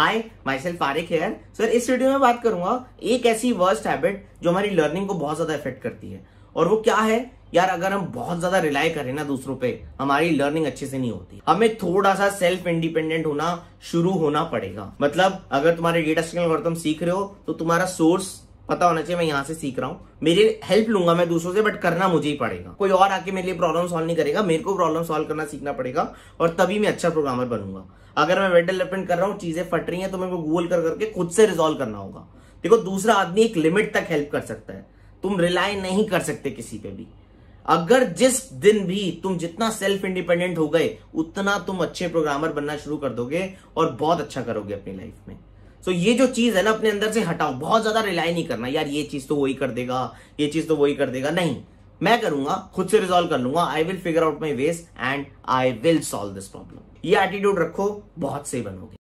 hi my self आरिक here sir इस video में बात करूंगा एक ऐसी वर्स्ट हैबिट जो हमारी लर्निंग को बहुत ज्यादा इफेक्ट करती है और वो क्या है यार अगर हम बहुत ज्यादा रिलाई करें ना दूसरों पे हमारी लर्निंग अच्छे से नहीं होती हमें थोड़ा सा सेल्फ इंडिपेंडेंट होना शुरू होना पड़ेगा मतलब अगर तुम्हारे डेटा स्किल सीख रहे हो तो तुम्हारा सोर्स पता होना चाहिए मैं यहाँ से सीख रहा हूँ मेरी हेल्प लूंगा मैं दूसरों से बट करना मुझे ही पड़ेगा कोई और आके मेरे लिए प्रॉब्लम सॉल्व नहीं करेगा मेरे को प्रॉब्लम सॉल्व करना सीखना पड़ेगा और तभी मैं अच्छा प्रोग्रामर बनूंगा अगर मैं वेब डेवलपमेंट कर रहा हूँ चीजें फट रही है तो मेरे को गूगल कर करके खुद से रिजोल्व करना होगा देखो दूसरा आदमी एक लिमिट तक हेल्प कर सकता है तुम रिलाय नहीं कर सकते किसी पे भी अगर जिस दिन भी तुम जितना सेल्फ इंडिपेंडेंट हो गए उतना तुम अच्छे प्रोग्रामर बनना शुरू कर दोगे और बहुत अच्छा करोगे अपनी लाइफ में सो ये जो चीज है ना अपने अंदर से हटाओ बहुत ज्यादा रिलाई नहीं करना यार ये चीज तो वही कर देगा ये चीज तो वही कर देगा नहीं मैं करूंगा खुद से रिजोल्व कर लूंगा I will figure out my waste and I will solve this problem ये एटीट्यूड रखो बहुत सही बनोगे